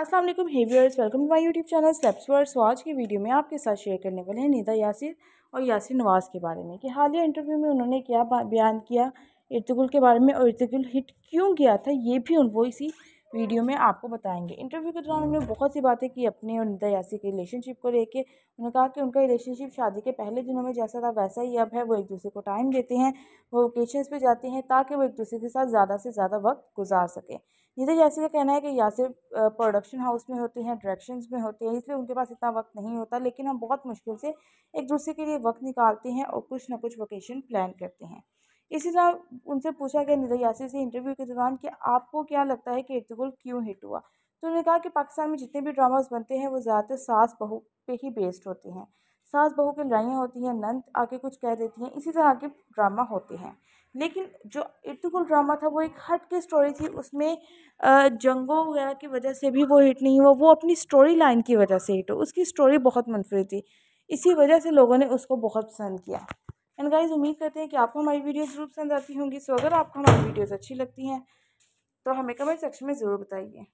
Aslam hey viewers welcome to my YouTube channel steps वर्स watch तो की वीडियो में आपके साथ शेयर करने वाले हैं निदा यासिर और यासिर नवाज़ के बारे में कि हालिया इंटरव्यू में उन्होंने क्या बयान किया इर्तगुल के बारे में और इर्तगुल हिट क्यों किया था ये भी उन वो इसी वीडियो में आपको बताएंगे इंटरव्यू के दौरान उन्होंने बहुत सी बातें की अपने और निदा यासी के रिलेशनशिप को लेके उन्होंने कहा कि उनका रिलेशनशिप शादी के पहले दिनों में जैसा था वैसा ही अब है वो एक दूसरे को टाइम देते हैं वो वोकेशन पे जाते हैं ताकि वो एक दूसरे के साथ ज़्यादा से ज़्यादा वक्त गुजार सकें निदा यासी का कहना है कि यासी प्रोडक्शन हाउस में होते हैं डायरेक्शन में होते हैं इसलिए उनके पास इतना वक्त नहीं होता लेकिन हम बहुत मुश्किल से एक दूसरे के लिए वक्त निकालते हैं और कुछ ना कुछ वोकेशन प्लान करते हैं इसी तरह उनसे पूछा गया निधा यासी से इंटरव्यू के दौरान कि आपको क्या लगता है कि इर्तगुल क्यों हिट हुआ तो उन्होंने कहा कि पाकिस्तान में जितने भी ड्रामाज बनते हैं वो ज़्यादातर सास बहू पे ही बेस्ड होते हैं सास बहू की लड़ाइयाँ होती हैं नंद आके कुछ कह देती हैं इसी तरह के ड्रामा होते हैं लेकिन जो इर्तगुल ड्रामा था वो एक हट की स्टोरी थी उसमें जंगों वगैरह की वजह से भी वो हिट नहीं हुआ वो अपनी स्टोरी लाइन की वजह से हिट हो उसकी स्टोरी बहुत मनफरद थी इसी वजह से लोगों ने उसको बहुत पसंद किया एंड गाइज उम्मीद करते हैं कि आपको हमारी वीडियो जरूर पसंद आती होंगी सो अगर आपको हमारी वीडियोज़ अच्छी लगती हैं तो हमें कमेंट सेक्शन में ज़रूर बताइए